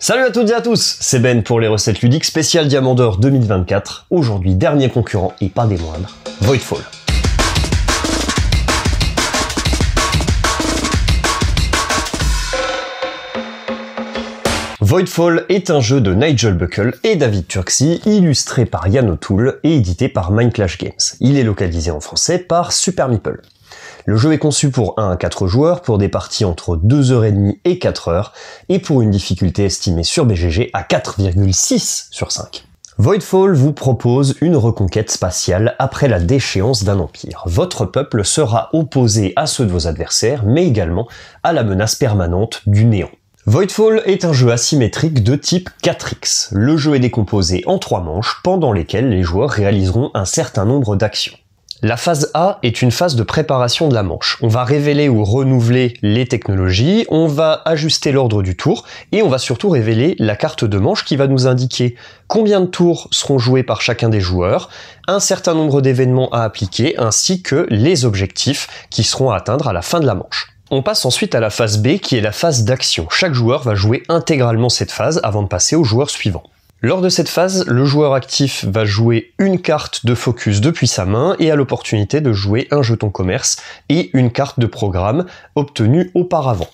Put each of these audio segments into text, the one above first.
Salut à toutes et à tous, c'est Ben pour les recettes ludiques spéciales Diamant d'Or 2024. Aujourd'hui, dernier concurrent et pas des moindres, Voidfall. Voidfall est un jeu de Nigel Buckle et David Turksy, illustré par Yano O'Toole et édité par Mindclash Games. Il est localisé en français par Super Meeple. Le jeu est conçu pour 1 à 4 joueurs, pour des parties entre 2h30 et 4h, et pour une difficulté estimée sur BGG à 4,6 sur 5. Voidfall vous propose une reconquête spatiale après la déchéance d'un empire. Votre peuple sera opposé à ceux de vos adversaires, mais également à la menace permanente du néant. Voidfall est un jeu asymétrique de type 4X. Le jeu est décomposé en 3 manches pendant lesquelles les joueurs réaliseront un certain nombre d'actions. La phase A est une phase de préparation de la manche. On va révéler ou renouveler les technologies, on va ajuster l'ordre du tour et on va surtout révéler la carte de manche qui va nous indiquer combien de tours seront joués par chacun des joueurs, un certain nombre d'événements à appliquer ainsi que les objectifs qui seront à atteindre à la fin de la manche. On passe ensuite à la phase B qui est la phase d'action. Chaque joueur va jouer intégralement cette phase avant de passer au joueur suivant. Lors de cette phase, le joueur actif va jouer une carte de focus depuis sa main et a l'opportunité de jouer un jeton commerce et une carte de programme obtenue auparavant.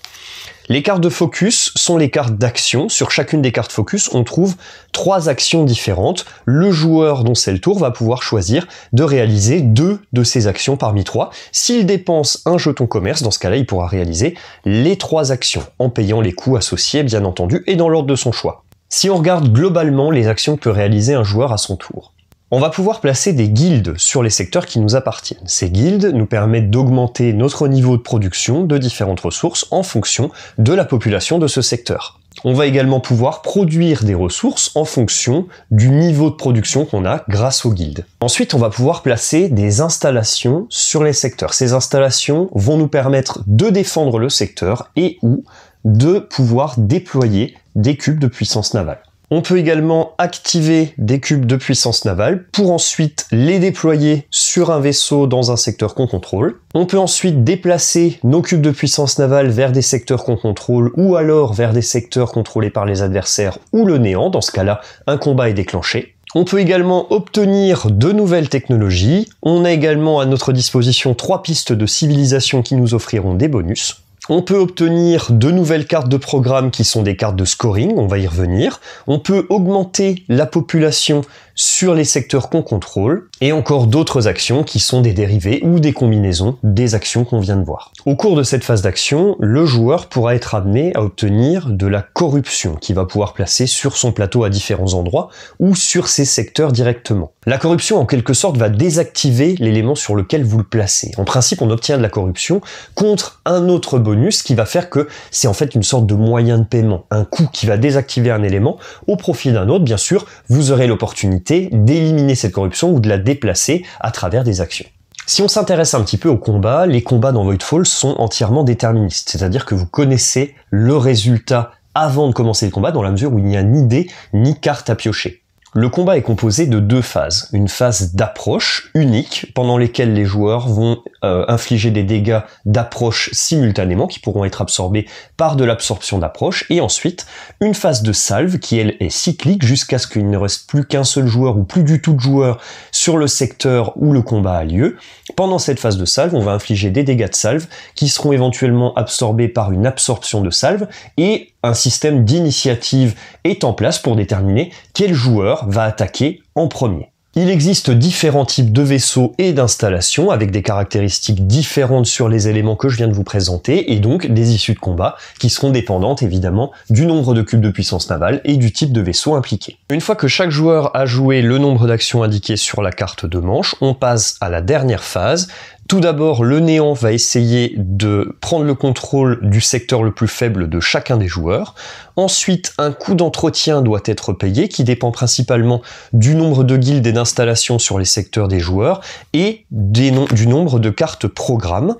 Les cartes de focus sont les cartes d'action. Sur chacune des cartes focus, on trouve trois actions différentes. Le joueur dont c'est le tour va pouvoir choisir de réaliser deux de ces actions parmi trois. S'il dépense un jeton commerce, dans ce cas-là, il pourra réaliser les trois actions, en payant les coûts associés, bien entendu, et dans l'ordre de son choix si on regarde globalement les actions que peut réaliser un joueur à son tour. On va pouvoir placer des guildes sur les secteurs qui nous appartiennent. Ces guildes nous permettent d'augmenter notre niveau de production de différentes ressources en fonction de la population de ce secteur. On va également pouvoir produire des ressources en fonction du niveau de production qu'on a grâce aux guildes. Ensuite, on va pouvoir placer des installations sur les secteurs. Ces installations vont nous permettre de défendre le secteur et ou de pouvoir déployer des cubes de puissance navale. On peut également activer des cubes de puissance navale pour ensuite les déployer sur un vaisseau dans un secteur qu'on contrôle. On peut ensuite déplacer nos cubes de puissance navale vers des secteurs qu'on contrôle ou alors vers des secteurs contrôlés par les adversaires ou le néant. Dans ce cas-là, un combat est déclenché. On peut également obtenir de nouvelles technologies. On a également à notre disposition trois pistes de civilisation qui nous offriront des bonus. On peut obtenir de nouvelles cartes de programme qui sont des cartes de scoring, on va y revenir. On peut augmenter la population sur les secteurs qu'on contrôle et encore d'autres actions qui sont des dérivés ou des combinaisons des actions qu'on vient de voir. Au cours de cette phase d'action, le joueur pourra être amené à obtenir de la corruption qu'il va pouvoir placer sur son plateau à différents endroits ou sur ses secteurs directement. La corruption en quelque sorte va désactiver l'élément sur lequel vous le placez. En principe, on obtient de la corruption contre un autre bonus qui va faire que c'est en fait une sorte de moyen de paiement, un coût qui va désactiver un élément au profit d'un autre. Bien sûr, vous aurez l'opportunité d'éliminer cette corruption ou de la déplacer à travers des actions. Si on s'intéresse un petit peu au combat, les combats dans Voidfall sont entièrement déterministes, c'est-à-dire que vous connaissez le résultat avant de commencer le combat dans la mesure où il n'y a ni dés, ni carte à piocher. Le combat est composé de deux phases. Une phase d'approche unique, pendant lesquelles les joueurs vont euh, infliger des dégâts d'approche simultanément, qui pourront être absorbés par de l'absorption d'approche, et ensuite une phase de salve, qui elle est cyclique, jusqu'à ce qu'il ne reste plus qu'un seul joueur ou plus du tout de joueurs sur le secteur où le combat a lieu. Pendant cette phase de salve, on va infliger des dégâts de salve, qui seront éventuellement absorbés par une absorption de salve, et un système d'initiative est en place pour déterminer quel joueur va attaquer en premier. Il existe différents types de vaisseaux et d'installations avec des caractéristiques différentes sur les éléments que je viens de vous présenter et donc des issues de combat qui seront dépendantes évidemment du nombre de cubes de puissance navale et du type de vaisseau impliqué. Une fois que chaque joueur a joué le nombre d'actions indiquées sur la carte de manche, on passe à la dernière phase tout d'abord, le néant va essayer de prendre le contrôle du secteur le plus faible de chacun des joueurs. Ensuite, un coût d'entretien doit être payé qui dépend principalement du nombre de guildes et d'installations sur les secteurs des joueurs et du nombre de cartes programme.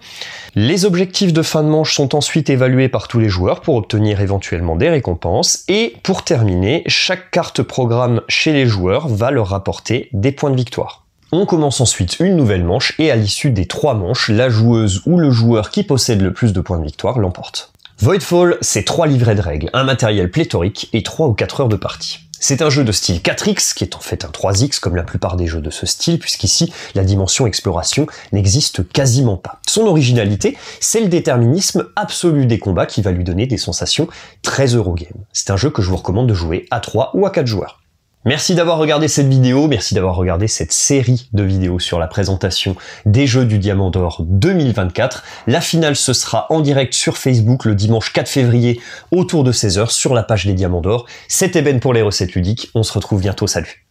Les objectifs de fin de manche sont ensuite évalués par tous les joueurs pour obtenir éventuellement des récompenses et pour terminer, chaque carte programme chez les joueurs va leur rapporter des points de victoire. On commence ensuite une nouvelle manche et à l'issue des trois manches, la joueuse ou le joueur qui possède le plus de points de victoire l'emporte. Voidfall, c'est trois livrets de règles, un matériel pléthorique et 3 ou 4 heures de partie. C'est un jeu de style 4X, qui est en fait un 3X comme la plupart des jeux de ce style, puisqu'ici la dimension exploration n'existe quasiment pas. Son originalité, c'est le déterminisme absolu des combats qui va lui donner des sensations très Eurogame. C'est un jeu que je vous recommande de jouer à 3 ou à 4 joueurs. Merci d'avoir regardé cette vidéo, merci d'avoir regardé cette série de vidéos sur la présentation des Jeux du Diamant d'Or 2024. La finale, ce sera en direct sur Facebook le dimanche 4 février autour de 16h sur la page des Diamants d'Or. C'était Ben pour les recettes ludiques, on se retrouve bientôt, salut